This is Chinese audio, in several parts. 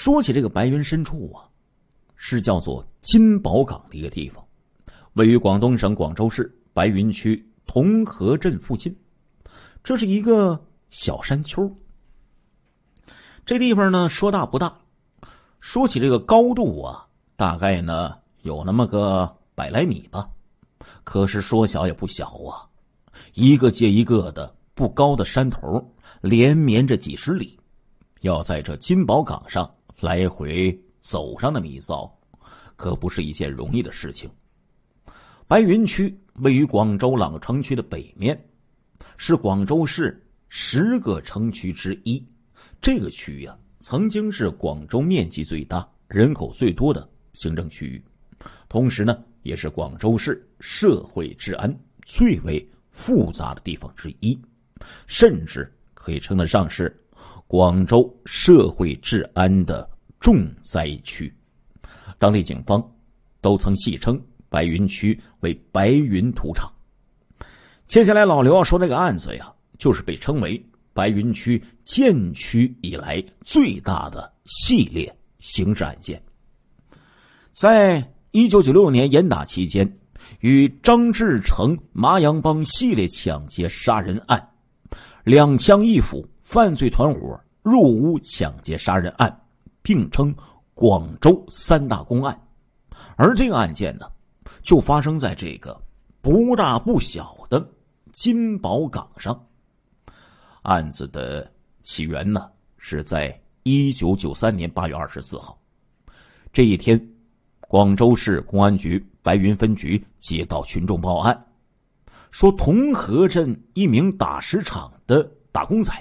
说起这个白云深处啊，是叫做金宝港的一个地方，位于广东省广州市白云区同和镇附近。这是一个小山丘，这地方呢说大不大，说起这个高度啊，大概呢有那么个百来米吧。可是说小也不小啊，一个接一个的不高的山头连绵着几十里，要在这金宝岗上。来回走上那么一遭，可不是一件容易的事情。白云区位于广州老城区的北面，是广州市十个城区之一。这个区域啊，曾经是广州面积最大、人口最多的行政区域，同时呢，也是广州市社会治安最为复杂的地方之一，甚至可以称得上是。广州社会治安的重灾区，当地警方都曾戏称白云区为“白云土场”。接下来，老刘要说那个案子呀，就是被称为白云区建区以来最大的系列刑事案件。在一九九六年严打期间，与张志成麻阳帮系列抢劫杀人案、两枪一斧犯罪团伙。入屋抢劫杀人案，并称广州三大公案，而这个案件呢，就发生在这个不大不小的金宝岗上。案子的起源呢，是在一九九三年八月二十四号，这一天，广州市公安局白云分局接到群众报案，说同和镇一名打石场的打工仔，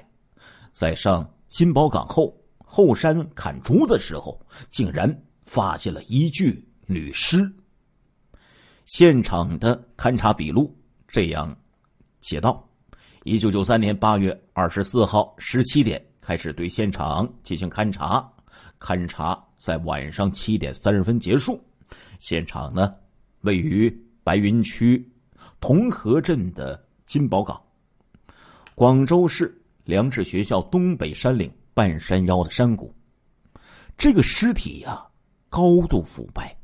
在上。金宝岗后后山砍竹子时候，竟然发现了一具女尸。现场的勘查笔录这样写道：“一九九三年八月二十四号十七点开始对现场进行勘查，勘查在晚上七点三十分结束。现场呢位于白云区同和镇的金宝岗，广州市。”粮食学校东北山岭半山腰的山谷，这个尸体呀，高度腐败，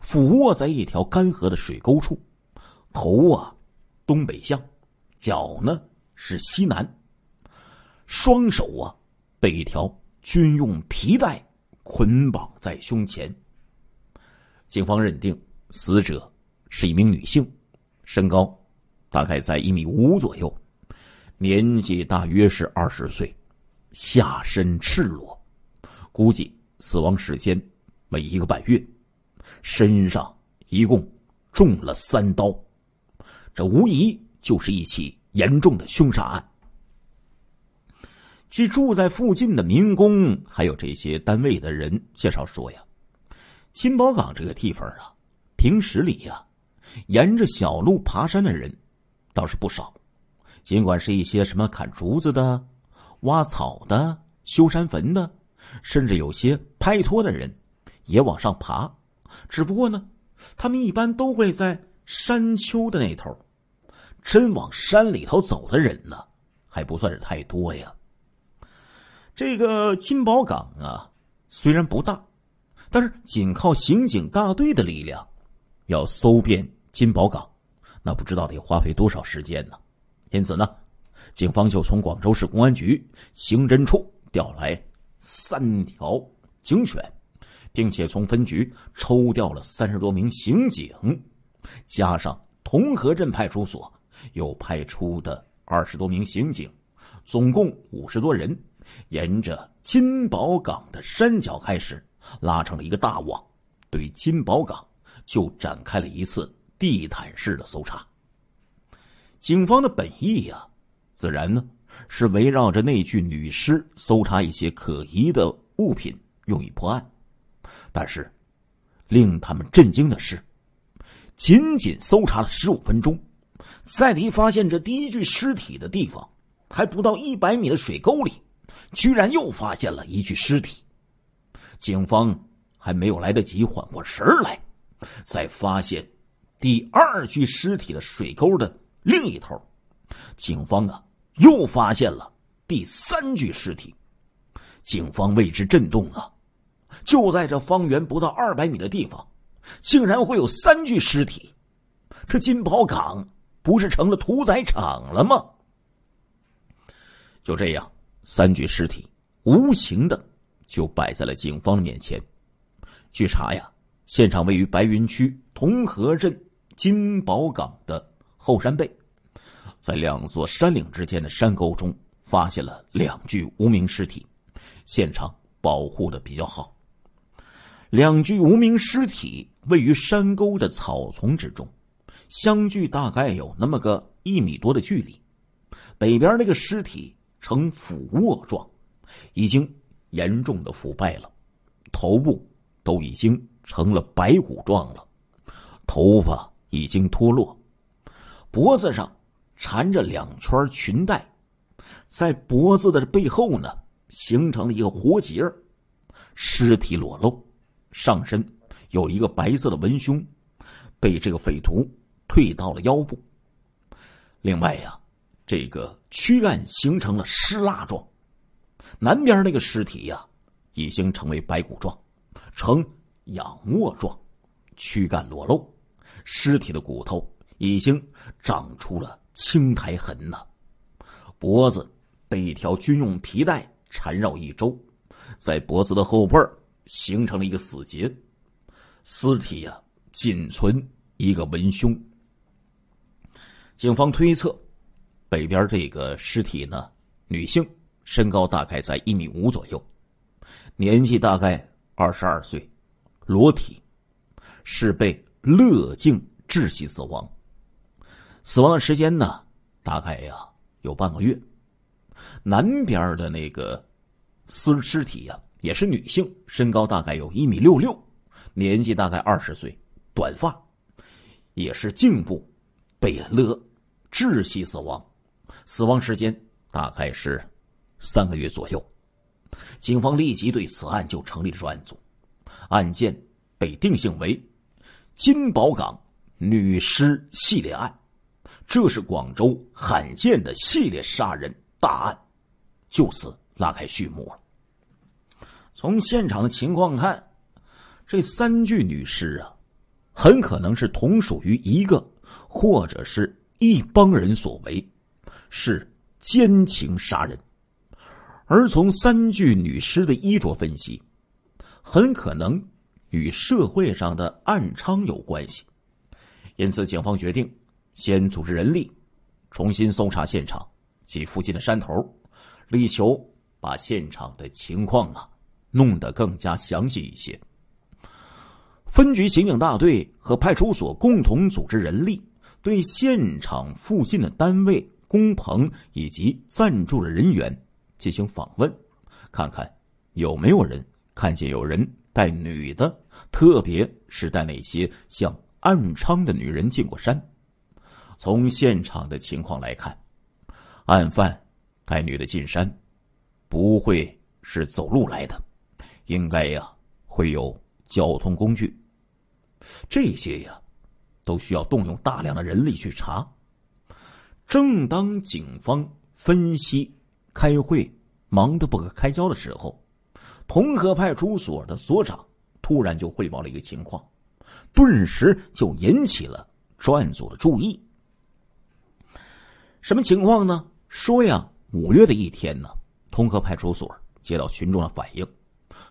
俯卧在一条干涸的水沟处，头啊东北向，脚呢是西南，双手啊被一条军用皮带捆绑在胸前。警方认定死者是一名女性，身高大概在一米五左右。年纪大约是二十岁，下身赤裸，估计死亡时间为一个半月，身上一共中了三刀，这无疑就是一起严重的凶杀案。据住在附近的民工还有这些单位的人介绍说呀，新宝岗这个地方啊，平时里呀，沿着小路爬山的人倒是不少。尽管是一些什么砍竹子的、挖草的、修山坟的，甚至有些拍拖的人，也往上爬。只不过呢，他们一般都会在山丘的那头。真往山里头走的人呢，还不算是太多呀。这个金宝岗啊，虽然不大，但是仅靠刑警大队的力量，要搜遍金宝岗，那不知道得花费多少时间呢。因此呢，警方就从广州市公安局刑侦处调来三条警犬，并且从分局抽调了三十多名刑警，加上同和镇派出所又派出的二十多名刑警，总共五十多人，沿着金宝岗的山脚开始拉成了一个大网，对金宝岗就展开了一次地毯式的搜查。警方的本意呀，自然呢是围绕着那具女尸搜查一些可疑的物品，用以破案。但是，令他们震惊的是，仅仅搜查了十五分钟，赛迪发现这第一具尸体的地方还不到一百米的水沟里，居然又发现了一具尸体。警方还没有来得及缓过神来，在发现第二具尸体的水沟的。另一头，警方啊又发现了第三具尸体，警方为之震动啊！就在这方圆不到二百米的地方，竟然会有三具尸体，这金宝港不是成了屠宰场了吗？就这样，三具尸体无情的就摆在了警方面前。据查呀，现场位于白云区同和镇金宝港的。后山背，在两座山岭之间的山沟中，发现了两具无名尸体，现场保护的比较好。两具无名尸体位于山沟的草丛之中，相距大概有那么个一米多的距离。北边那个尸体呈俯卧状，已经严重的腐败了，头部都已经成了白骨状了，头发已经脱落。脖子上缠着两圈裙带，在脖子的背后呢，形成了一个活结儿。尸体裸露，上身有一个白色的文胸，被这个匪徒退到了腰部。另外呀，这个躯干形成了湿蜡状。南边那个尸体呀，已经成为白骨状，呈仰卧状，躯干裸露，尸体的骨头。已经长出了青苔痕呢，脖子被一条军用皮带缠绕一周，在脖子的后背形成了一个死结，尸体呀仅存一个文胸。警方推测，北边这个尸体呢，女性，身高大概在一米五左右，年纪大概二十二岁，裸体，是被勒颈窒息死亡。死亡的时间呢，大概呀有半个月。南边的那个尸尸体呀，也是女性，身高大概有一米六六，年纪大概二十岁，短发，也是颈部被勒窒息死亡，死亡时间大概是三个月左右。警方立即对此案就成立了专案组，案件被定性为金宝港女尸系列案。这是广州罕见的系列杀人大案，就此拉开序幕了。从现场的情况看，这三具女尸啊，很可能是同属于一个或者是一帮人所为，是奸情杀人。而从三具女尸的衣着分析，很可能与社会上的暗娼有关系。因此，警方决定。先组织人力，重新搜查现场及附近的山头，力求把现场的情况啊弄得更加详细一些。分局刑警大队和派出所共同组织人力，对现场附近的单位、工棚以及暂住的人员进行访问，看看有没有人看见有人带女的，特别是带那些像暗娼的女人进过山。从现场的情况来看，案犯带女的进山，不会是走路来的，应该呀会有交通工具。这些呀，都需要动用大量的人力去查。正当警方分析、开会忙得不可开交的时候，同和派出所的所长突然就汇报了一个情况，顿时就引起了专案组的注意。什么情况呢？说呀，五月的一天呢，通河派出所接到群众的反映，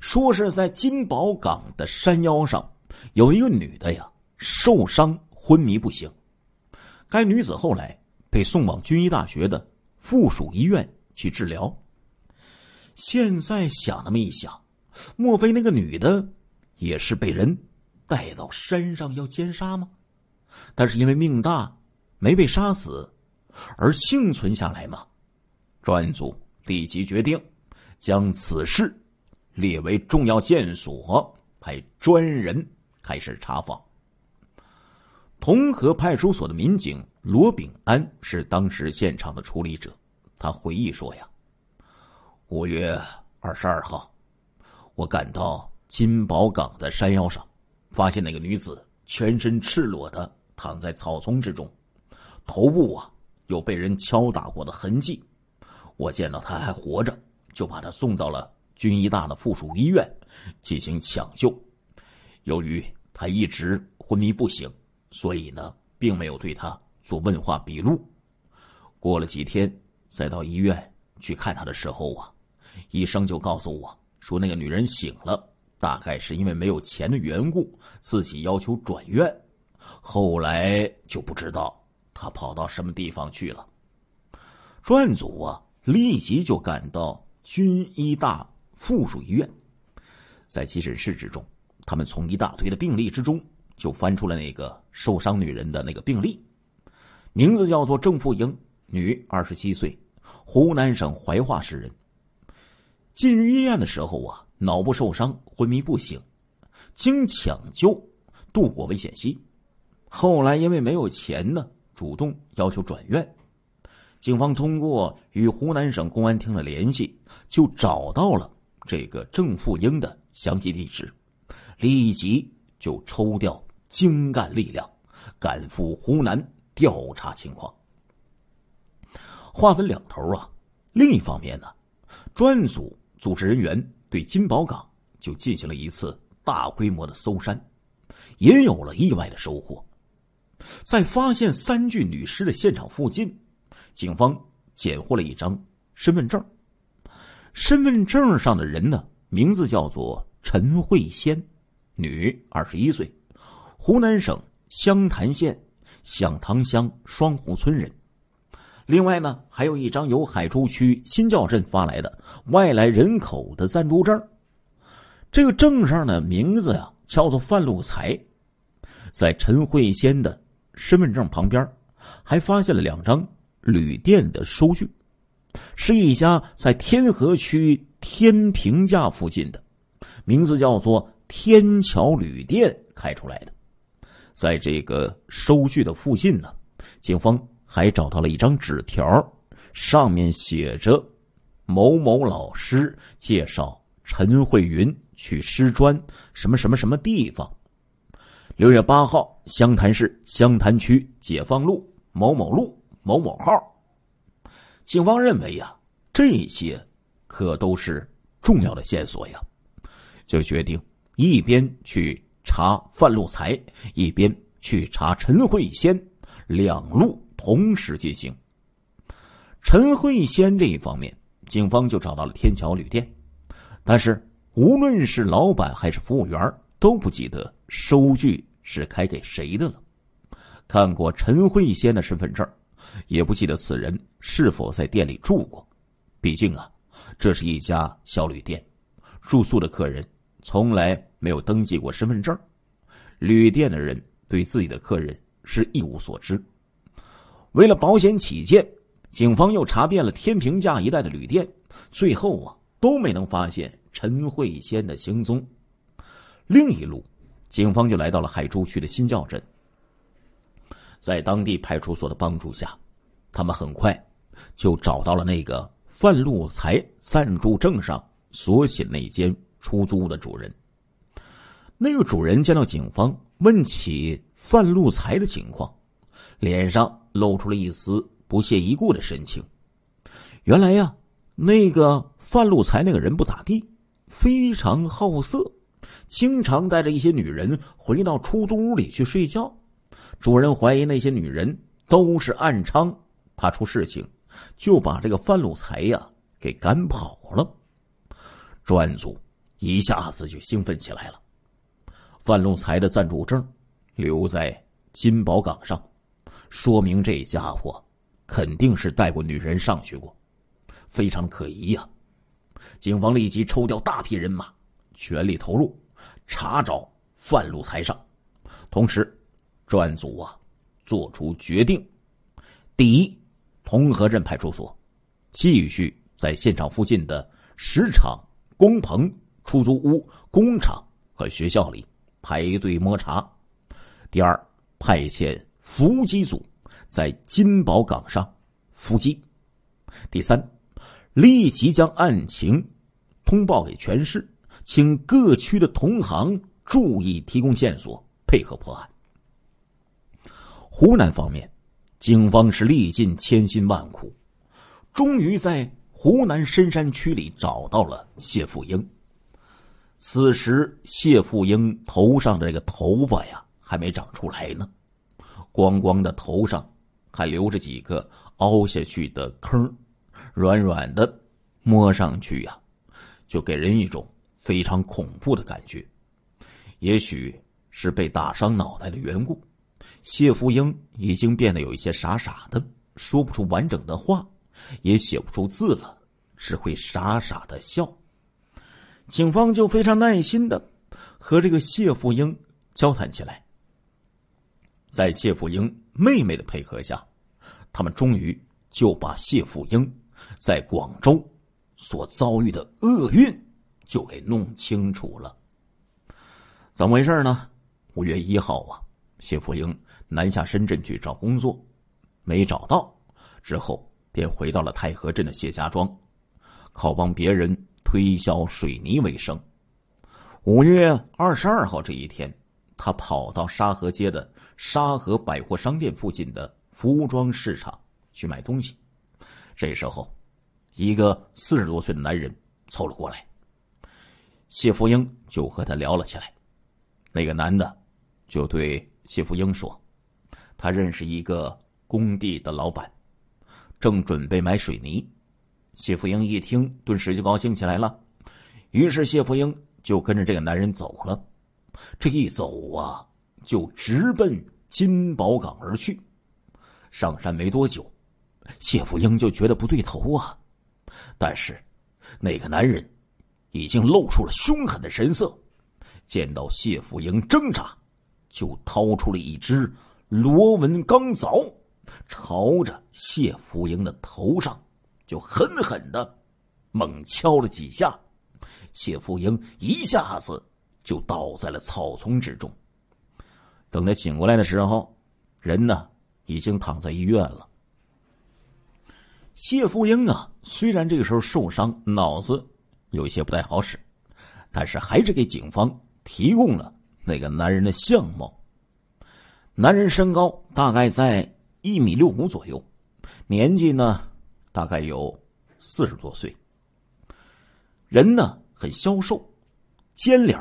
说是在金宝岗的山腰上，有一个女的呀受伤昏迷不醒。该女子后来被送往军医大学的附属医院去治疗。现在想那么一想，莫非那个女的也是被人带到山上要奸杀吗？但是因为命大，没被杀死。而幸存下来吗？专案组立即决定，将此事列为重要线索，派专人开始查访。同和派出所的民警罗炳安是当时现场的处理者，他回忆说：“呀，五月二十二号，我赶到金宝岗的山腰上，发现那个女子全身赤裸的躺在草丛之中，头部啊。”有被人敲打过的痕迹，我见到他还活着，就把他送到了军医大的附属医院进行抢救。由于他一直昏迷不醒，所以呢，并没有对他做问话笔录。过了几天，再到医院去看他的时候啊，医生就告诉我说，那个女人醒了，大概是因为没有钱的缘故，自己要求转院，后来就不知道。他跑到什么地方去了？专案组啊，立即就赶到军医大附属医院，在急诊室之中，他们从一大堆的病例之中就翻出了那个受伤女人的那个病例，名字叫做郑富英，女，二十七岁，湖南省怀化市人。进入医院的时候啊，脑部受伤，昏迷不醒，经抢救度过危险期，后来因为没有钱呢。主动要求转院，警方通过与湖南省公安厅的联系，就找到了这个郑富英的详细地址，立即就抽调精干力量，赶赴湖南调查情况。划分两头啊，另一方面呢，专案组组织人员对金宝岗就进行了一次大规模的搜山，也有了意外的收获。在发现三具女尸的现场附近，警方捡获了一张身份证。身份证上的人呢，名字叫做陈慧仙，女，二十一岁，湖南省湘潭县响塘乡双湖村人。另外呢，还有一张由海珠区新滘镇发来的外来人口的暂住证。这个证上的名字呀，叫做范禄才，在陈慧仙的。身份证旁边，还发现了两张旅店的收据，是一家在天河区天平架附近的，名字叫做“天桥旅店”开出来的。在这个收据的附近呢，警方还找到了一张纸条，上面写着：“某某老师介绍陈慧云去师专什么什么什么地方。”六月八号，湘潭市湘潭区解放路某某路某某号，警方认为呀，这些可都是重要的线索呀，就决定一边去查范禄才，一边去查陈慧仙，两路同时进行。陈慧仙这一方面，警方就找到了天桥旅店，但是无论是老板还是服务员都不记得。收据是开给谁的了？看过陈慧仙的身份证，也不记得此人是否在店里住过。毕竟啊，这是一家小旅店，住宿的客人从来没有登记过身份证，旅店的人对自己的客人是一无所知。为了保险起见，警方又查遍了天平架一带的旅店，最后啊都没能发现陈慧仙的行踪。另一路。警方就来到了海珠区的新滘镇，在当地派出所的帮助下，他们很快就找到了那个范路才暂住证上所写那间出租屋的主人。那个主人见到警方，问起范路才的情况，脸上露出了一丝不屑一顾的神情。原来呀，那个范路才那个人不咋地，非常好色。经常带着一些女人回到出租屋里去睡觉，主人怀疑那些女人都是暗娼，怕出事情，就把这个范路才呀给赶跑了。专案组一下子就兴奋起来了。范路才的暂住证留在金宝港上，说明这家伙肯定是带过女人上去过，非常可疑呀！警方立即抽调大批人马。全力投入查找范路财上，同时专案组啊做出决定：第一，同和镇派出所继续在现场附近的石场、工棚、出租屋、工厂和学校里排队摸查；第二，派遣伏击组在金宝港上伏击；第三，立即将案情通报给全市。请各区的同行注意提供线索，配合破案。湖南方面，警方是历尽千辛万苦，终于在湖南深山区里找到了谢富英。此时，谢富英头上的这个头发呀，还没长出来呢，光光的头上还留着几个凹下去的坑，软软的摸上去呀，就给人一种。非常恐怖的感觉，也许是被打伤脑袋的缘故，谢富英已经变得有一些傻傻的，说不出完整的话，也写不出字了，只会傻傻的笑。警方就非常耐心的和这个谢富英交谈起来，在谢富英妹妹的配合下，他们终于就把谢富英在广州所遭遇的厄运。就给弄清楚了，怎么回事呢？五月一号啊，谢福英南下深圳去找工作，没找到，之后便回到了太和镇的谢家庄，靠帮别人推销水泥为生。五月二十二号这一天，他跑到沙河街的沙河百货商店附近的服装市场去买东西，这时候，一个四十多岁的男人凑了过来。谢福英就和他聊了起来，那个男的就对谢福英说：“他认识一个工地的老板，正准备买水泥。”谢福英一听，顿时就高兴起来了。于是谢福英就跟着这个男人走了。这一走啊，就直奔金宝岗而去。上山没多久，谢福英就觉得不对头啊。但是，那个男人。已经露出了凶狠的神色，见到谢富英挣扎，就掏出了一只螺纹钢凿，朝着谢富英的头上就狠狠的猛敲了几下，谢富英一下子就倒在了草丛之中。等他醒过来的时候，人呢已经躺在医院了。谢富英啊，虽然这个时候受伤，脑子……有些不太好使，但是还是给警方提供了那个男人的相貌。男人身高大概在一米六五左右，年纪呢大概有四十多岁，人呢很消瘦，尖脸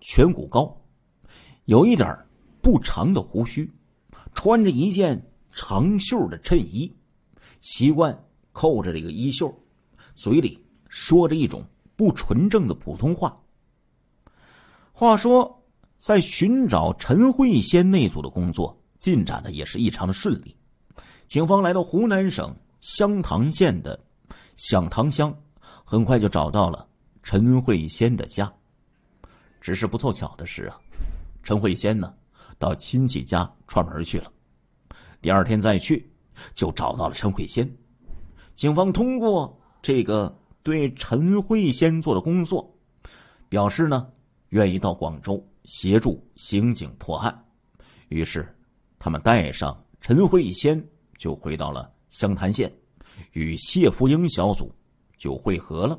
颧骨高，有一点不长的胡须，穿着一件长袖的衬衣，习惯扣着这个衣袖，嘴里说着一种。不纯正的普通话。话说，在寻找陈慧仙那组的工作进展的也是异常的顺利。警方来到湖南省湘潭县的响塘乡，很快就找到了陈慧仙的家。只是不凑巧的是啊，陈慧仙呢到亲戚家串门去了。第二天再去，就找到了陈慧仙。警方通过这个。对陈慧先做的工作，表示呢愿意到广州协助刑警破案，于是他们带上陈慧先就回到了湘潭县，与谢福英小组就会合了。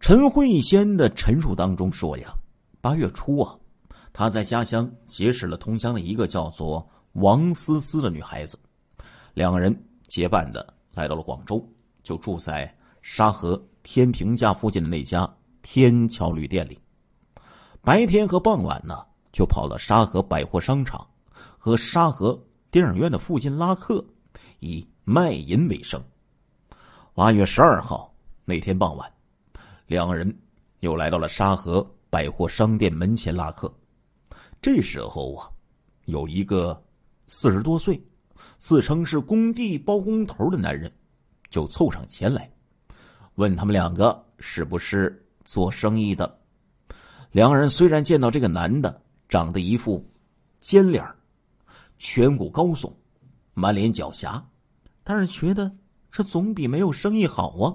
陈慧先的陈述当中说呀，八月初啊，他在家乡结识了同乡的一个叫做王思思的女孩子，两人结伴的来到了广州，就住在。沙河天平架附近的那家天桥旅店里，白天和傍晚呢，就跑到沙河百货商场和沙河电影院的附近拉客，以卖淫为生。八月十二号那天傍晚，两人又来到了沙河百货商店门前拉客。这时候啊，有一个四十多岁、自称是工地包工头的男人，就凑上前来。问他们两个是不是做生意的？两个人虽然见到这个男的长得一副尖脸颧骨高耸、满脸狡黠，但是觉得这总比没有生意好啊，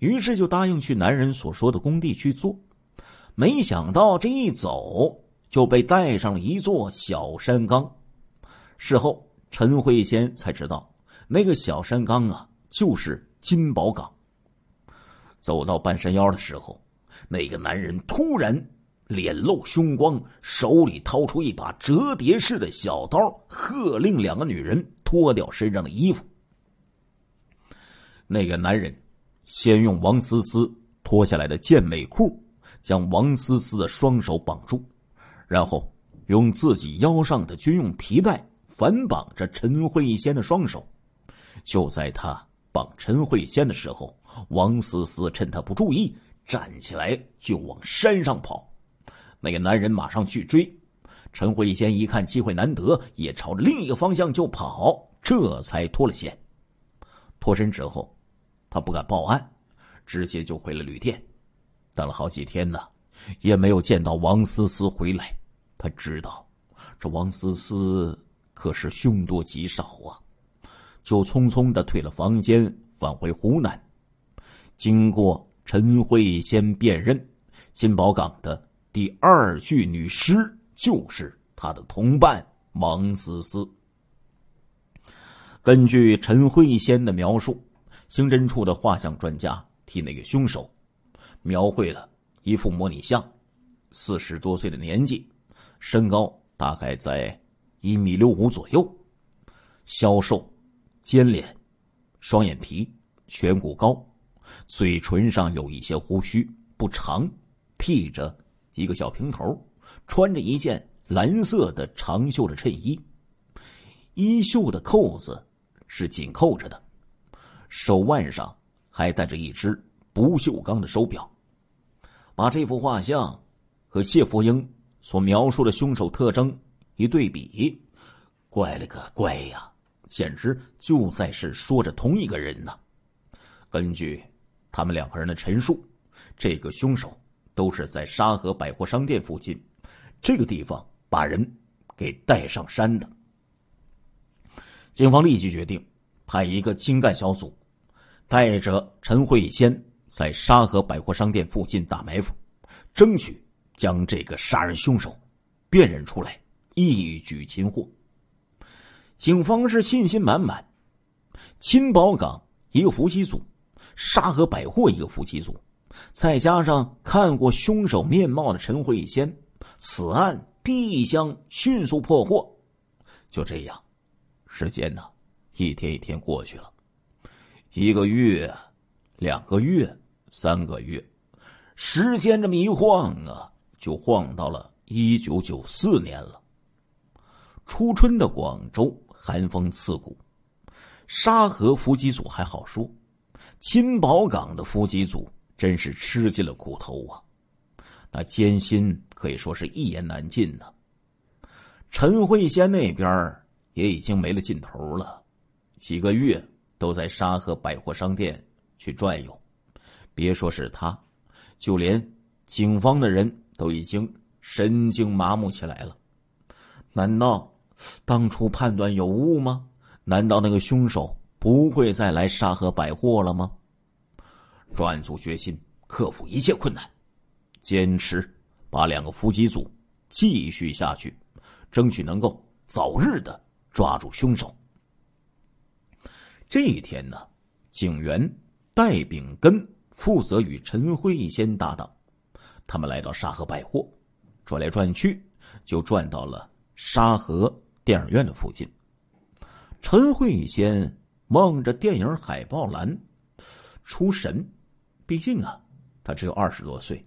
于是就答应去男人所说的工地去做。没想到这一走就被带上了一座小山岗。事后，陈慧仙才知道，那个小山岗啊，就是金宝岗。走到半山腰的时候，那个男人突然脸露凶光，手里掏出一把折叠式的小刀，喝令两个女人脱掉身上的衣服。那个男人先用王思思脱下来的健美裤将王思思的双手绑住，然后用自己腰上的军用皮带反绑着陈慧仙的双手。就在他绑陈慧仙的时候。王思思趁他不注意，站起来就往山上跑。那个男人马上去追。陈慧仙一看机会难得，也朝另一个方向就跑，这才脱了险。脱身之后，他不敢报案，直接就回了旅店。等了好几天呢，也没有见到王思思回来。他知道，这王思思可是凶多吉少啊，就匆匆的退了房间，返回湖南。经过陈慧仙辨认，金宝港的第二具女尸就是他的同伴王思思。根据陈慧仙的描述，刑侦处的画像专家替那个凶手描绘了一幅模拟像：四十多岁的年纪，身高大概在一米六五左右，消瘦，尖脸，双眼皮，颧骨高。嘴唇上有一些胡须，不长，剃着一个小平头，穿着一件蓝色的长袖的衬衣，衣袖的扣子是紧扣着的，手腕上还戴着一只不锈钢的手表。把这幅画像和谢福英所描述的凶手特征一对比，怪了个怪呀，简直就在是说着同一个人呢。根据。他们两个人的陈述，这个凶手都是在沙河百货商店附近，这个地方把人给带上山的。警方立即决定，派一个精干小组，带着陈慧仙在沙河百货商店附近打埋伏，争取将这个杀人凶手辨认出来，一举擒获。警方是信心满满，亲宝岗一个伏击组。沙河百货一个夫妻组，再加上看过凶手面貌的陈慧仙，此案必将迅速破获。就这样，时间呢，一天一天过去了，一个月、两个月、三个月，时间这么一晃啊，就晃到了一九九四年了。初春的广州，寒风刺骨。沙河夫妻组还好说。金宝港的夫妻组真是吃尽了苦头啊，那艰辛可以说是一言难尽呢。陈慧仙那边也已经没了劲头了，几个月都在沙河百货商店去转悠。别说是他，就连警方的人都已经神经麻木起来了。难道当初判断有误吗？难道那个凶手？不会再来沙河百货了吗？专案组决心克服一切困难，坚持把两个伏击组继续下去，争取能够早日的抓住凶手。这一天呢，警员戴秉根负责与陈慧先搭档，他们来到沙河百货，转来转去就转到了沙河电影院的附近。陈慧仙。望着电影海报栏，出神。毕竟啊，他只有二十多岁，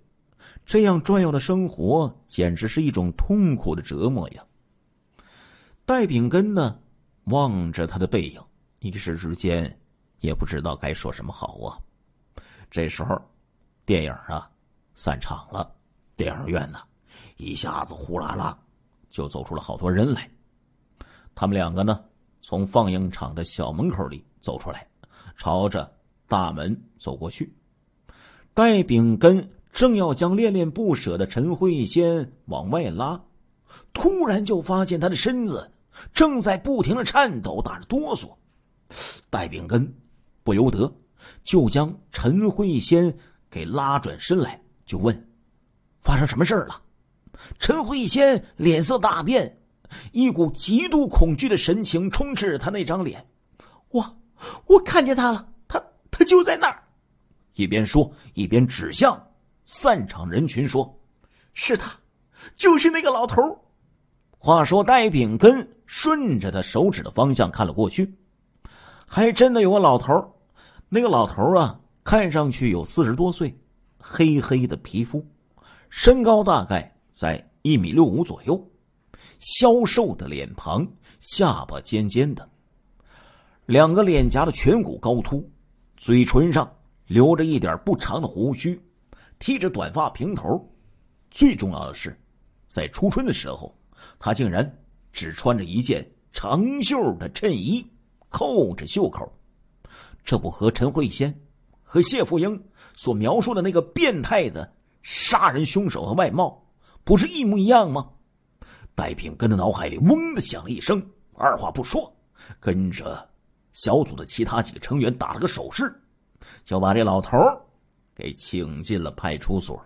这样转悠的生活简直是一种痛苦的折磨呀。戴秉根呢，望着他的背影，一时之间也不知道该说什么好啊。这时候，电影啊散场了，电影院呢一下子呼啦啦就走出了好多人来。他们两个呢？从放映场的小门口里走出来，朝着大门走过去。戴秉根正要将恋恋不舍的陈慧仙往外拉，突然就发现他的身子正在不停的颤抖，打着哆嗦。戴秉根不由得就将陈慧仙给拉转身来，就问：“发生什么事了？”陈慧仙脸色大变。一股极度恐惧的神情充斥着他那张脸。我，我看见他了，他，他就在那儿。一边说一边指向散场人群说：“是他，就是那个老头。”话说戴秉根顺着他手指的方向看了过去，还真的有个老头。那个老头啊，看上去有四十多岁，黑黑的皮肤，身高大概在一米六五左右。消瘦的脸庞，下巴尖尖的，两个脸颊的颧骨高凸，嘴唇上留着一点不长的胡须，剃着短发平头。最重要的是，在初春的时候，他竟然只穿着一件长袖的衬衣，扣着袖口。这不和陈慧仙和谢富英所描述的那个变态的杀人凶手的外貌，不是一模一样吗？戴平根的脑海里嗡的响了一声，二话不说，跟着小组的其他几个成员打了个手势，就把这老头给请进了派出所。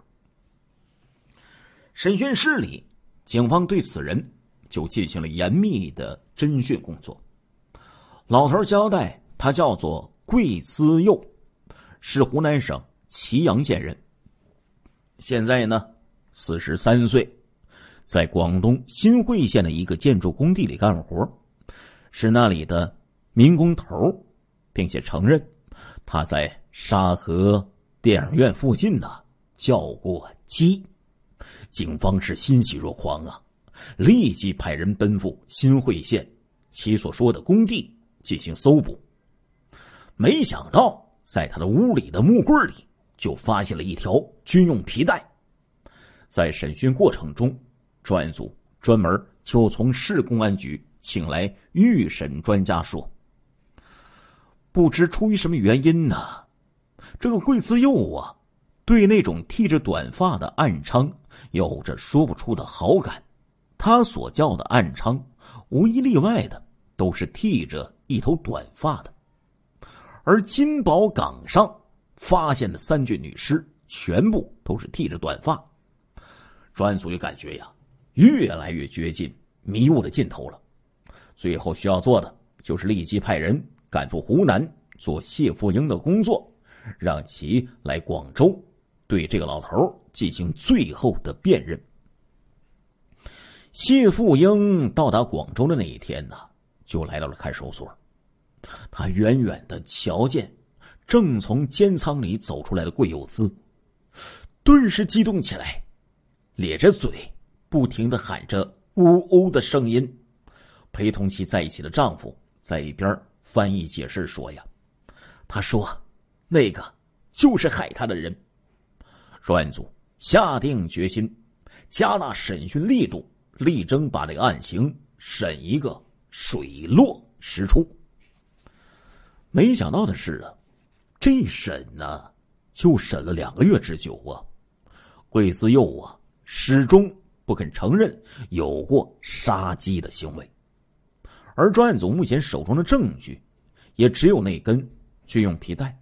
审讯室里，警方对此人就进行了严密的侦讯工作。老头交代，他叫做桂思佑，是湖南省祁阳县人，现在呢，四十三岁。在广东新会县的一个建筑工地里干活，是那里的民工头，并且承认他在沙河电影院附近呢叫过鸡。警方是欣喜若狂啊，立即派人奔赴新会县其所说的工地进行搜捕。没想到，在他的屋里的木棍里就发现了一条军用皮带，在审讯过程中。专案组专门就从市公安局请来预审专家说：“不知出于什么原因呢？这个桂自佑啊，对那种剃着短发的暗娼有着说不出的好感。他所叫的暗娼，无一例外的都是剃着一头短发的。而金宝岗上发现的三具女尸，全部都是剃着短发。专案组就感觉呀。”越来越接近迷雾的尽头了，最后需要做的就是立即派人赶赴湖南做谢富英的工作，让其来广州对这个老头进行最后的辨认。谢富英到达广州的那一天呢，就来到了看守所，他远远的瞧见正从监仓里走出来的桂有姿，顿时激动起来，咧着嘴。不停的喊着“呜呜”的声音，陪同其在一起的丈夫在一边翻译解释说：“呀，他说，那个就是害他的人。”专案组下定决心，加大审讯力度，力争把这个案情审一个水落石出。没想到的是啊，这审呢，就审了两个月之久啊，桂子佑啊，始终。不肯承认有过杀鸡的行为，而专案组目前手中的证据，也只有那根军用皮带。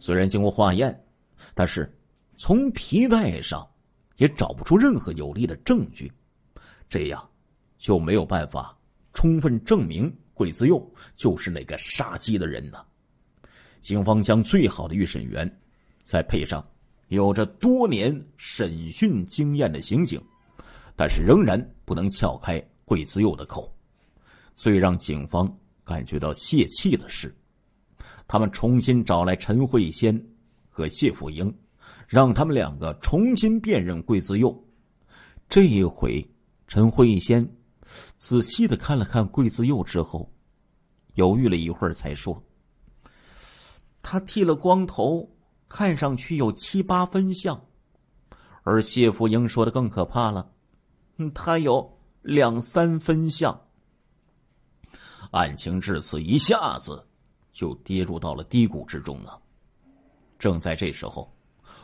虽然经过化验，但是从皮带上也找不出任何有力的证据，这样就没有办法充分证明鬼子佑就是那个杀鸡的人呢。警方将最好的预审员，再配上有着多年审讯经验的刑警。但是仍然不能撬开桂子佑的口。最让警方感觉到泄气的是，他们重新找来陈慧仙和谢富英，让他们两个重新辨认桂子佑。这一回，陈慧仙仔细的看了看桂子佑之后，犹豫了一会儿才说：“他剃了光头，看上去有七八分像。”而谢富英说的更可怕了。他有两三分像，案情至此一下子就跌入到了低谷之中了。正在这时候，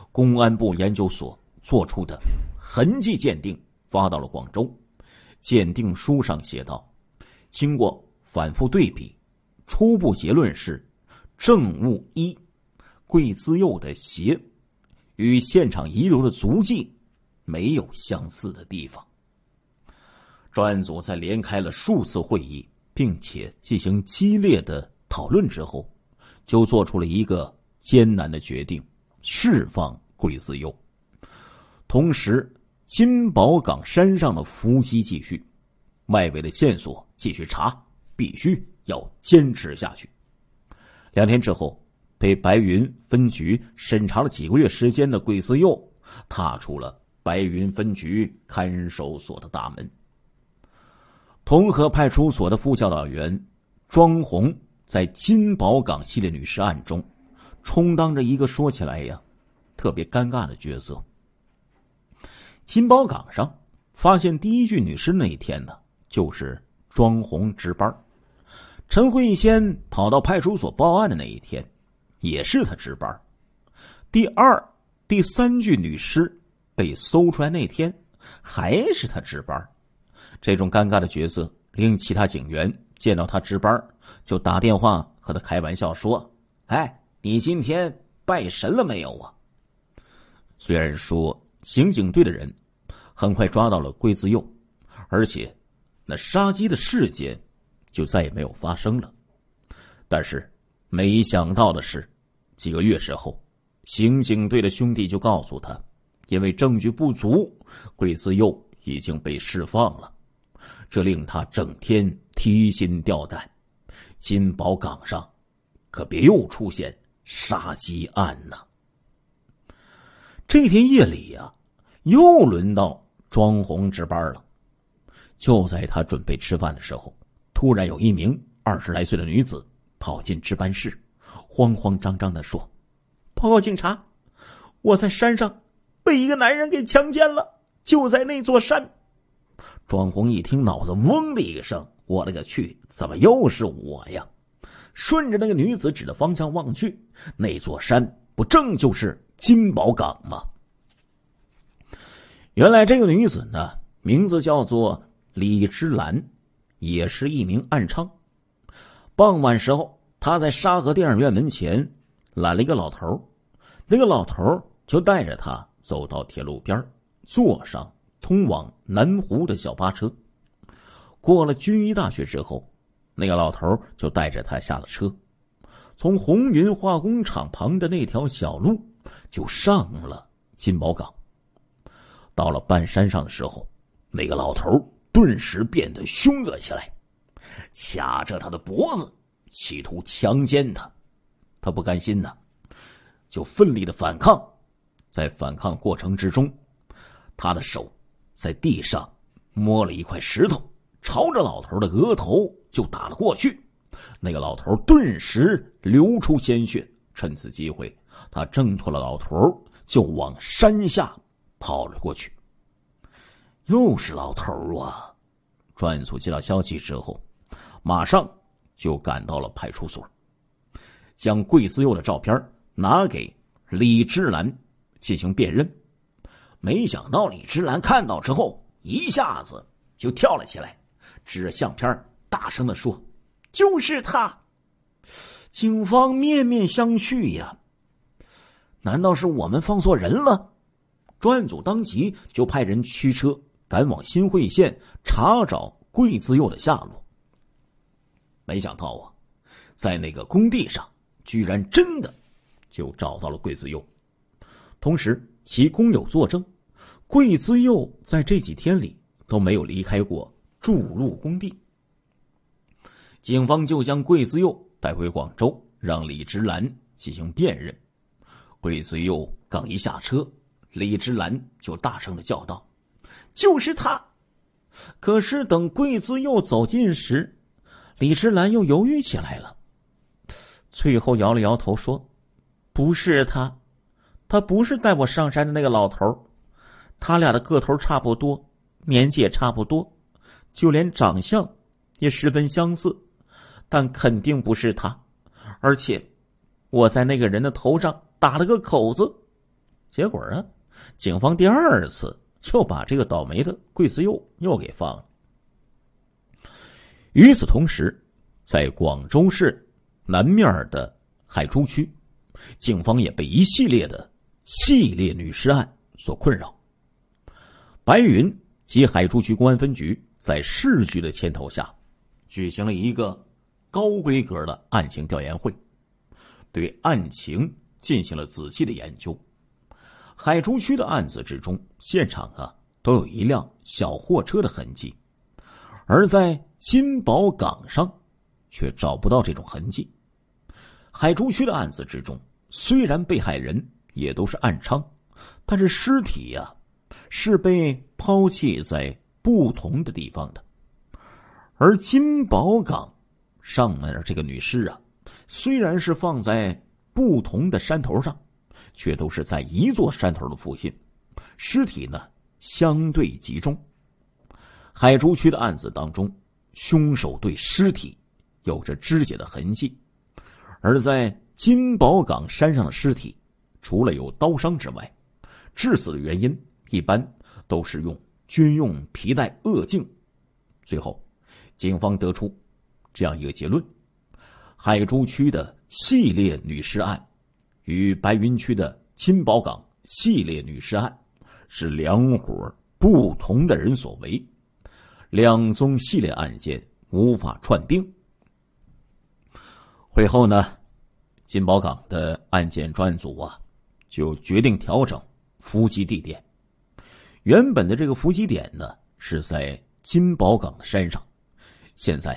公安部研究所做出的痕迹鉴定发到了广州，鉴定书上写道：“经过反复对比，初步结论是，证物一桂自佑的鞋与现场遗留的足迹没有相似的地方。”专案组在连开了数次会议，并且进行激烈的讨论之后，就做出了一个艰难的决定：释放桂自佑。同时，金宝岗山上的伏击继续，外围的线索继续查，必须要坚持下去。两天之后，被白云分局审查了几个月时间的桂自佑，踏出了白云分局看守所的大门。同和派出所的副教导员庄红，在金宝港系列女尸案中，充当着一个说起来呀，特别尴尬的角色。金宝港上发现第一具女尸那一天呢，就是庄红值班；陈慧仙跑到派出所报案的那一天，也是他值班；第二、第三具女尸被搜出来那天，还是他值班。这种尴尬的角色令其他警员见到他值班，就打电话和他开玩笑说：“哎，你今天拜神了没有啊？”虽然说刑警队的人很快抓到了桂自佑，而且那杀鸡的事件就再也没有发生了，但是没想到的是，几个月之后，刑警队的兄弟就告诉他，因为证据不足，桂自佑已经被释放了。这令他整天提心吊胆，金宝岗上可别又出现杀鸡案呢。这天夜里呀，又轮到庄红值班了。就在他准备吃饭的时候，突然有一名二十来岁的女子跑进值班室，慌慌张张的说：“报告警察，我在山上被一个男人给强奸了，就在那座山。”庄红一听，脑子嗡的一声：“我勒个去，怎么又是我呀？”顺着那个女子指的方向望去，那座山不正就是金宝岗吗？原来这个女子呢，名字叫做李芝兰，也是一名暗娼。傍晚时候，她在沙河电影院门前揽了一个老头那个老头就带着她走到铁路边坐上。通往南湖的小巴车，过了军医大学之后，那个老头就带着他下了车，从红云化工厂旁的那条小路就上了金宝岗。到了半山上的时候，那个老头顿时变得凶恶起来，掐着他的脖子，企图强奸他。他不甘心呐，就奋力的反抗，在反抗过程之中，他的手。在地上摸了一块石头，朝着老头的额头就打了过去。那个老头顿时流出鲜血。趁此机会，他挣脱了老头，就往山下跑了过去。又是老头啊！专案组接到消息之后，马上就赶到了派出所，将桂思佑的照片拿给李芝兰进行辨认。没想到李芝兰看到之后，一下子就跳了起来，指着相片大声的说：“就是他！”警方面面相觑呀，难道是我们放错人了？专案组当即就派人驱车赶往新会县查找桂子佑的下落。没想到啊，在那个工地上，居然真的就找到了桂子佑，同时其工友作证。桂子佑在这几天里都没有离开过筑路工地，警方就将桂子佑带回广州，让李芝兰进行辨认。桂子佑刚一下车，李芝兰就大声的叫道：“就是他！”可是等桂子佑走近时，李芝兰又犹豫起来了，最后摇了摇头说：“不是他，他不是带我上山的那个老头。”他俩的个头差不多，年纪也差不多，就连长相也十分相似，但肯定不是他。而且我在那个人的头上打了个口子，结果啊，警方第二次就把这个倒霉的桂子佑又给放了。与此同时，在广州市南面的海珠区，警方也被一系列的系列女尸案所困扰。白云及海珠区公安分局在市局的牵头下，举行了一个高规格的案情调研会，对案情进行了仔细的研究。海珠区的案子之中，现场啊都有一辆小货车的痕迹，而在金宝岗上却找不到这种痕迹。海珠区的案子之中，虽然被害人也都是暗娼，但是尸体呀。是被抛弃在不同的地方的，而金宝岗上面的这个女尸啊，虽然是放在不同的山头上，却都是在一座山头的附近，尸体呢相对集中。海珠区的案子当中，凶手对尸体有着肢解的痕迹，而在金宝岗山上的尸体，除了有刀伤之外，致死的原因。一般都是用军用皮带扼颈。最后，警方得出这样一个结论：海珠区的系列女尸案与白云区的金宝岗系列女尸案是两伙不同的人所为，两宗系列案件无法串并。会后呢，金宝岗的案件专案组啊，就决定调整伏击地点。原本的这个伏击点呢是在金宝岗的山上，现在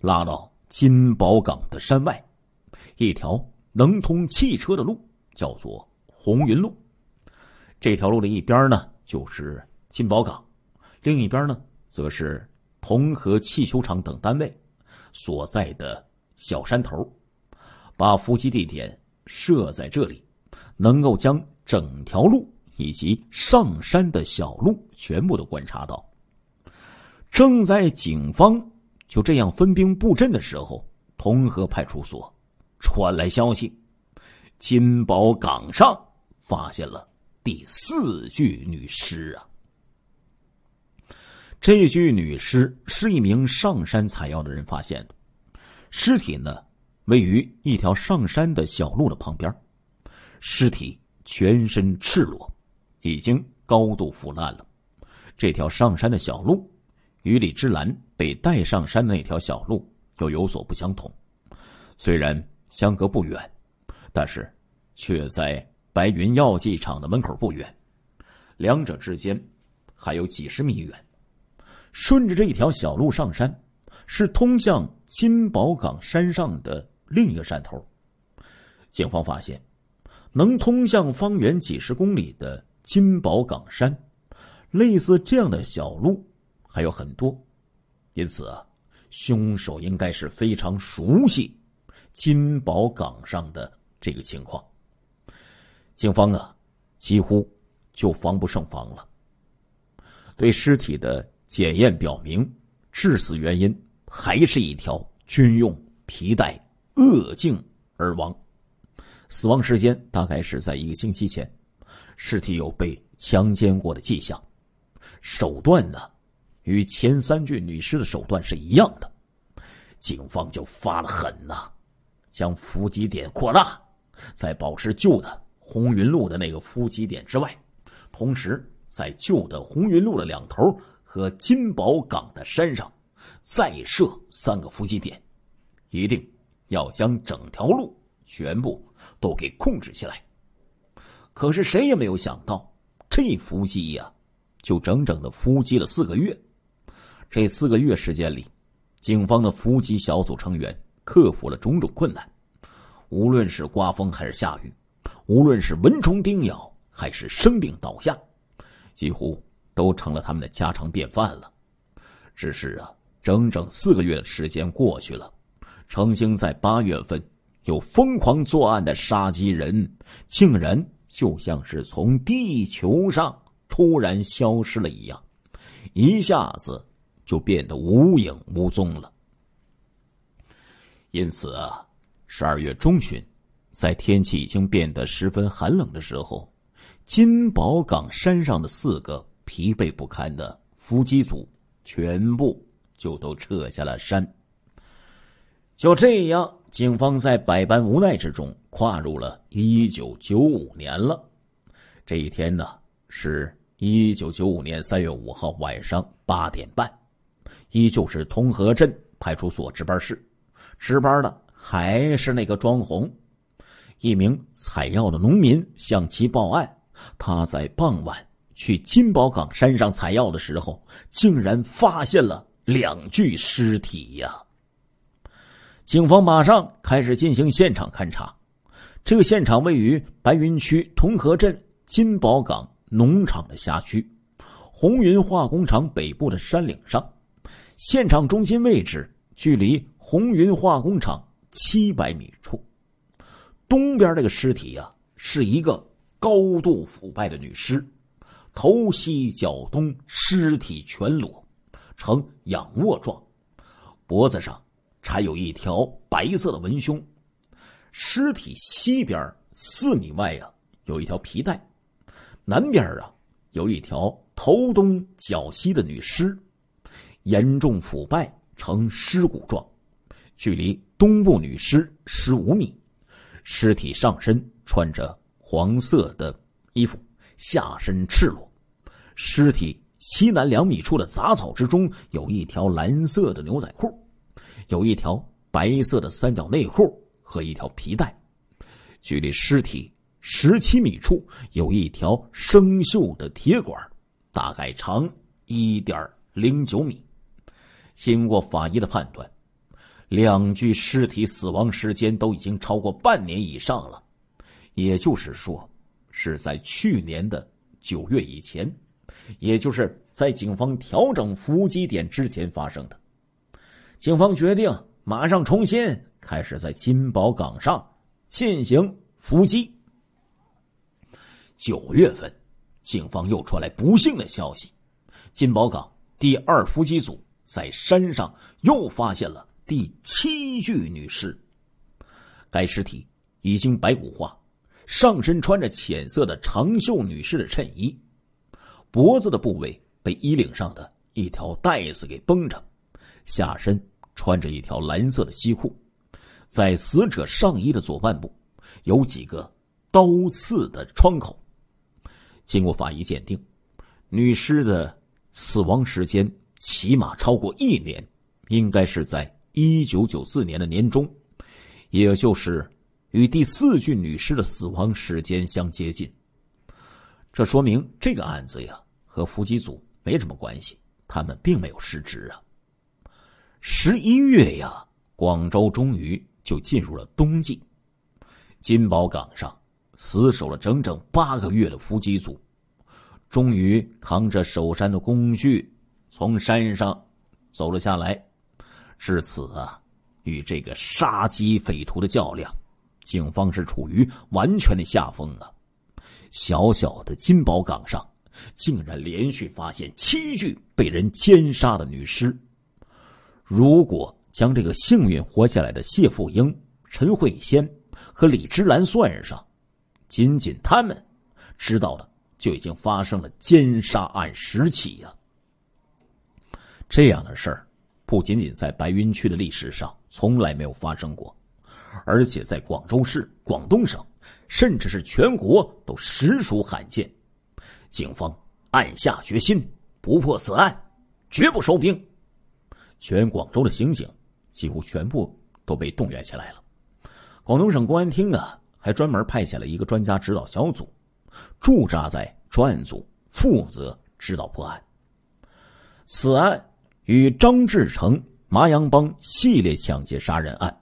拉到金宝岗的山外，一条能通汽车的路叫做红云路。这条路的一边呢就是金宝岗，另一边呢则是同和汽修厂等单位所在的小山头，把伏击地点设在这里，能够将整条路。以及上山的小路全部都观察到。正在警方就这样分兵布阵的时候，同和派出所传来消息：金宝岗上发现了第四具女尸啊！这具女尸是一名上山采药的人发现的，尸体呢位于一条上山的小路的旁边，尸体全身赤裸。已经高度腐烂了。这条上山的小路，与李芝兰被带上山的那条小路又有所不相同。虽然相隔不远，但是却在白云药剂厂的门口不远。两者之间还有几十米远。顺着这一条小路上山，是通向金宝岗山上的另一个山头。警方发现，能通向方圆几十公里的。金宝岗山，类似这样的小路还有很多，因此啊，凶手应该是非常熟悉金宝岗上的这个情况。警方啊，几乎就防不胜防了。对尸体的检验表明，致死原因还是一条军用皮带扼颈而亡，死亡时间大概是在一个星期前。尸体有被强奸过的迹象，手段呢，与前三具女尸的手段是一样的。警方就发了狠呐，将伏击点扩大，在保持旧的红云路的那个伏击点之外，同时在旧的红云路的两头和金宝岗的山上，再设三个伏击点，一定要将整条路全部都给控制起来。可是谁也没有想到，这伏击呀，就整整的伏击了四个月。这四个月时间里，警方的伏击小组成员克服了种种困难，无论是刮风还是下雨，无论是蚊虫叮咬还是生病倒下，几乎都成了他们的家常便饭了。只是啊，整整四个月的时间过去了，曾经在八月份有疯狂作案的杀鸡人，竟然。就像是从地球上突然消失了一样，一下子就变得无影无踪了。因此啊，十二月中旬，在天气已经变得十分寒冷的时候，金宝岗山上的四个疲惫不堪的伏击组，全部就都撤下了山。就这样。警方在百般无奈之中，跨入了1995年了。这一天呢，是1995年3月5号晚上八点半，依旧是通河镇派出所值班室，值班的还是那个庄红。一名采药的农民向其报案，他在傍晚去金宝岗山上采药的时候，竟然发现了两具尸体呀！警方马上开始进行现场勘查。这个现场位于白云区同和镇金宝岗农场的辖区，红云化工厂北部的山岭上。现场中心位置距离红云化工厂七百米处。东边那个尸体啊，是一个高度腐败的女尸，头西脚东，尸体全裸，呈仰卧状，脖子上。还有一条白色的文胸，尸体西边四米外啊有一条皮带，南边啊有一条头东脚西的女尸，严重腐败呈尸骨状，距离东部女尸十五米，尸体上身穿着黄色的衣服，下身赤裸，尸体西南两米处的杂草之中有一条蓝色的牛仔裤。有一条白色的三角内裤和一条皮带，距离尸体十七米处有一条生锈的铁管，大概长一点零九米。经过法医的判断，两具尸体死亡时间都已经超过半年以上了，也就是说，是在去年的九月以前，也就是在警方调整伏击点之前发生的。警方决定马上重新开始在金宝岗上进行伏击。九月份，警方又传来不幸的消息：金宝岗第二伏击组在山上又发现了第七具女尸。该尸体已经白骨化，上身穿着浅色的长袖女士的衬衣，脖子的部位被衣领上的一条带子给绷着，下身。穿着一条蓝色的西裤，在死者上衣的左半部，有几个刀刺的创口。经过法医鉴定，女尸的死亡时间起码超过一年，应该是在一九九四年的年中，也就是与第四具女尸的死亡时间相接近。这说明这个案子呀和伏击组没什么关系，他们并没有失职啊。十一月呀，广州终于就进入了冬季。金宝岗上，死守了整整八个月的伏击组，终于扛着守山的工具从山上走了下来。至此啊，与这个杀鸡匪徒的较量，警方是处于完全的下风啊！小小的金宝岗上，竟然连续发现七具被人奸杀的女尸。如果将这个幸运活下来的谢富英、陈慧仙和李芝兰算上，仅仅他们知道的就已经发生了奸杀案十起呀！这样的事儿，不仅仅在白云区的历史上从来没有发生过，而且在广州市、广东省，甚至是全国都实属罕见。警方暗下决心，不破此案，绝不收兵。全广州的刑警几乎全部都被动员起来了。广东省公安厅啊，还专门派遣了一个专家指导小组，驻扎在专案组，负责指导破案。此案与张志成麻阳帮系列抢劫杀人案、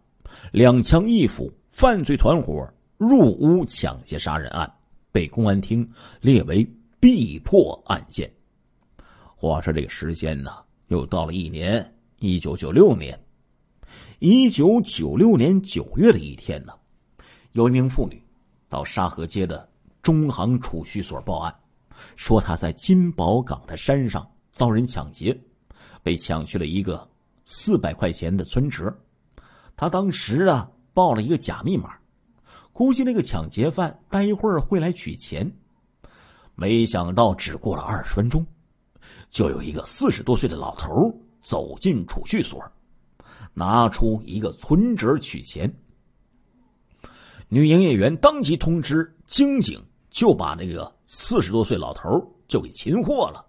两枪一斧犯罪团伙入屋抢劫杀人案，被公安厅列为必破案件。话说这个时间呢，又到了一年。一九九六年，一九九六年九月的一天呢，有一名妇女到沙河街的中行储蓄所报案，说她在金宝港的山上遭人抢劫，被抢去了一个四百块钱的存折。她当时啊报了一个假密码，估计那个抢劫犯待一会儿会来取钱。没想到只过了二十分钟，就有一个四十多岁的老头走进储蓄所，拿出一个存折取钱。女营业员当即通知经警，就把那个四十多岁老头就给擒获了，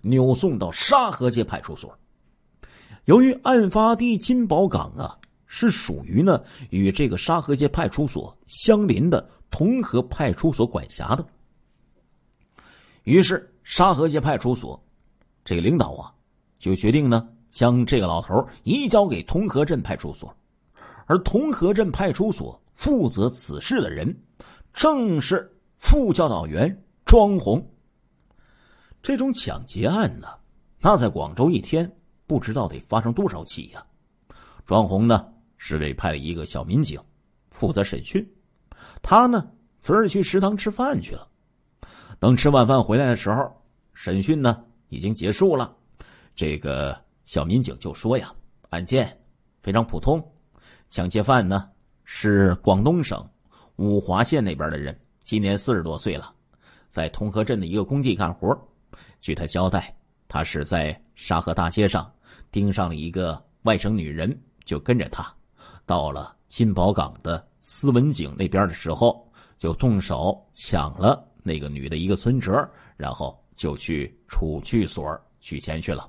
扭送到沙河街派出所。由于案发地金宝港啊是属于呢与这个沙河街派出所相邻的同和派出所管辖的，于是沙河街派出所这个领导啊。就决定呢，将这个老头移交给同和镇派出所，而同和镇派出所负责此事的人，正是副教导员庄红。这种抢劫案呢，那在广州一天不知道得发生多少起呀。庄红呢，是被派了一个小民警负责审讯，他呢，昨日去食堂吃饭去了，等吃晚饭回来的时候，审讯呢已经结束了。这个小民警就说：“呀，案件非常普通，抢劫犯呢是广东省五华县那边的人，今年四十多岁了，在同和镇的一个工地干活。据他交代，他是在沙河大街上盯上了一个外省女人，就跟着她到了金宝岗的司文景那边的时候，就动手抢了那个女的一个存折，然后就去储蓄所取钱去了。”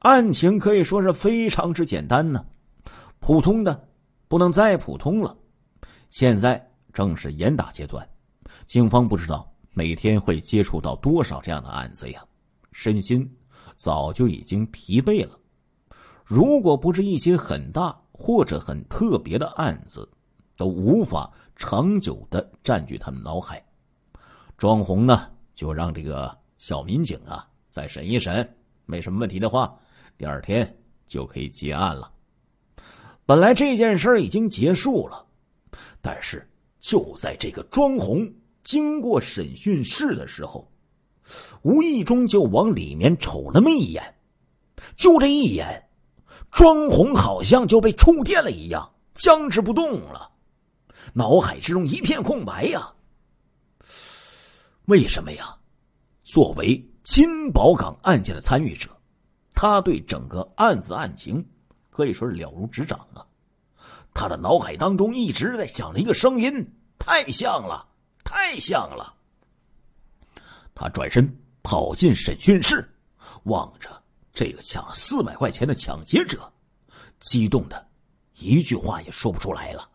案情可以说是非常之简单呢，普通的不能再普通了。现在正是严打阶段，警方不知道每天会接触到多少这样的案子呀，身心早就已经疲惫了。如果不是一些很大或者很特别的案子，都无法长久的占据他们脑海。庄红呢，就让这个小民警啊再审一审，没什么问题的话。第二天就可以结案了。本来这件事已经结束了，但是就在这个庄红经过审讯室的时候，无意中就往里面瞅那么一眼，就这一眼，庄红好像就被触电了一样，僵持不动了，脑海之中一片空白呀。为什么呀？作为金宝港案件的参与者。他对整个案子案情可以说是了如指掌啊！他的脑海当中一直在想着一个声音：“太像了，太像了！”他转身跑进审讯室，望着这个抢了四百块钱的抢劫者，激动的一句话也说不出来了。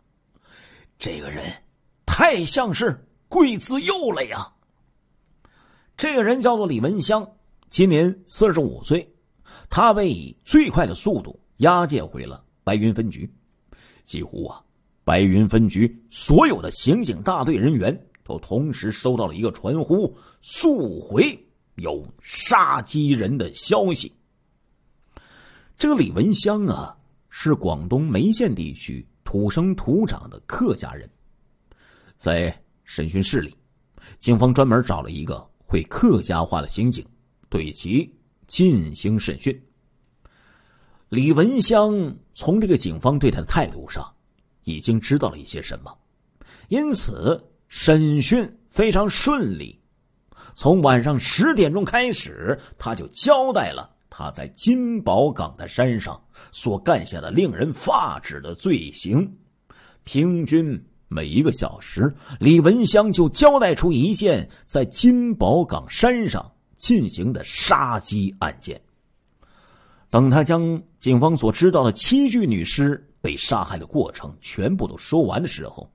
这个人太像是桂子佑了呀！这个人叫做李文香，今年四十五岁。他被以最快的速度押解回了白云分局，几乎啊，白云分局所有的刑警大队人员都同时收到了一个传呼：速回，有杀鸡人的消息。这个李文香啊，是广东梅县地区土生土长的客家人，在审讯室里，警方专门找了一个会客家话的刑警，对其。进行审讯，李文香从这个警方对他的态度上，已经知道了一些什么，因此审讯非常顺利。从晚上十点钟开始，他就交代了他在金宝岗的山上所干下的令人发指的罪行。平均每一个小时，李文香就交代出一件在金宝岗山上。进行的杀鸡案件。等他将警方所知道的七具女尸被杀害的过程全部都说完的时候，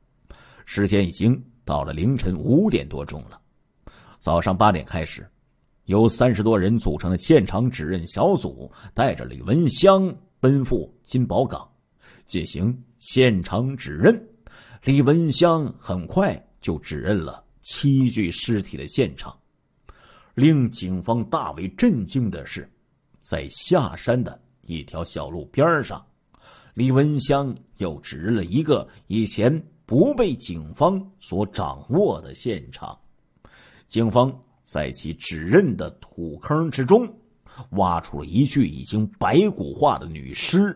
时间已经到了凌晨五点多钟了。早上八点开始，由三十多人组成的现场指认小组带着李文香奔赴金宝港，进行现场指认。李文香很快就指认了七具尸体的现场。令警方大为震惊的是，在下山的一条小路边上，李文香又指认了一个以前不被警方所掌握的现场。警方在其指认的土坑之中，挖出了一具已经白骨化的女尸。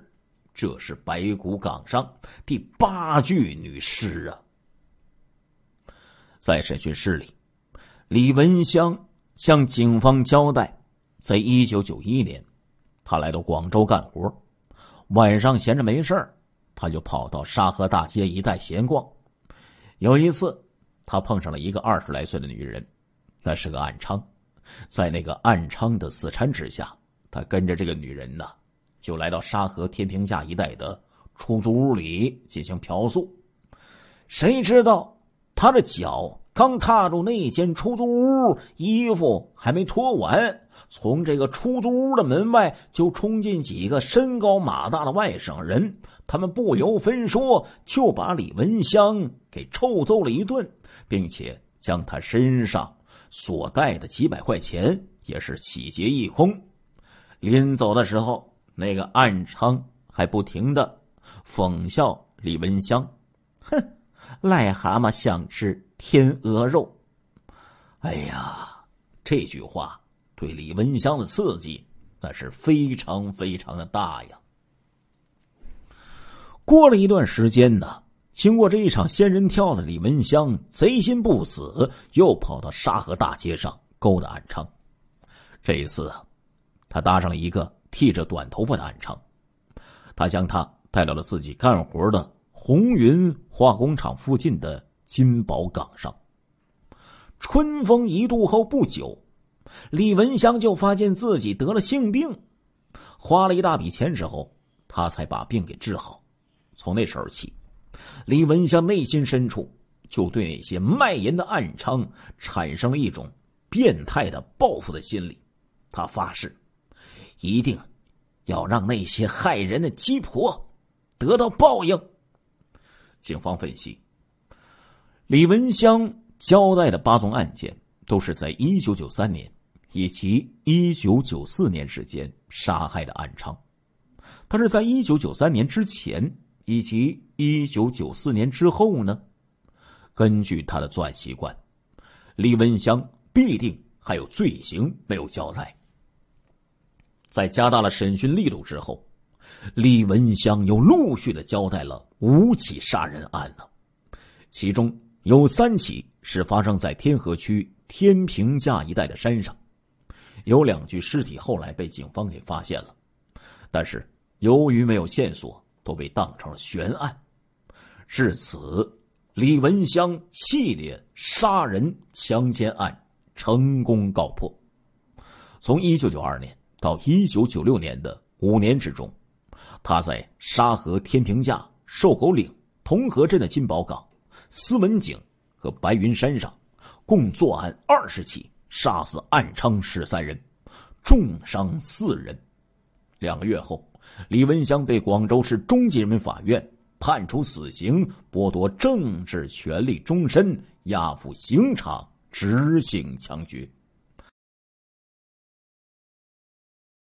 这是白骨岗上第八具女尸啊！在审讯室里，李文香。向警方交代，在一九九一年，他来到广州干活，晚上闲着没事他就跑到沙河大街一带闲逛。有一次，他碰上了一个二十来岁的女人，那是个暗娼，在那个暗娼的死缠之下，他跟着这个女人呢，就来到沙河天平架一带的出租屋里进行嫖宿。谁知道他的脚。刚踏入那间出租屋，衣服还没脱完，从这个出租屋的门外就冲进几个身高马大的外省人。他们不由分说就把李文香给臭揍了一顿，并且将他身上所带的几百块钱也是洗劫一空。临走的时候，那个暗娼还不停的讽笑李文香：“哼。”癞蛤蟆想吃天鹅肉，哎呀，这句话对李文香的刺激那是非常非常的大呀。过了一段时间呢，经过这一场仙人跳的李文香贼心不死，又跑到沙河大街上勾搭暗娼。这一次啊，他搭上了一个剃着短头发的暗娼，他将他带到了自己干活的。红云化工厂附近的金宝港上，春风一度后不久，李文香就发现自己得了性病，花了一大笔钱之后，他才把病给治好。从那时候起，李文香内心深处就对那些卖淫的暗娼产生了一种变态的报复的心理，他发誓，一定，要让那些害人的鸡婆，得到报应。警方分析，李文香交代的八宗案件都是在一九九三年以及一九九四年之间杀害的暗娼。他是在一九九三年之前以及一九九四年之后呢？根据他的作案习惯，李文香必定还有罪行没有交代。在加大了审讯力度之后。李文香又陆续的交代了五起杀人案呢，其中有三起是发生在天河区天平架一带的山上，有两具尸体后来被警方给发现了，但是由于没有线索，都被当成了悬案。至此，李文香系列杀人强奸案成功告破。从1992年到1996年的五年之中。他在沙河、天平架、瘦狗岭、同和镇的金宝港、司文井和白云山上，共作案二十起，杀死暗娼十三人，重伤四人。两个月后，李文香被广州市中级人民法院判处死刑，剥夺政治权利终身，押赴刑场执行枪决。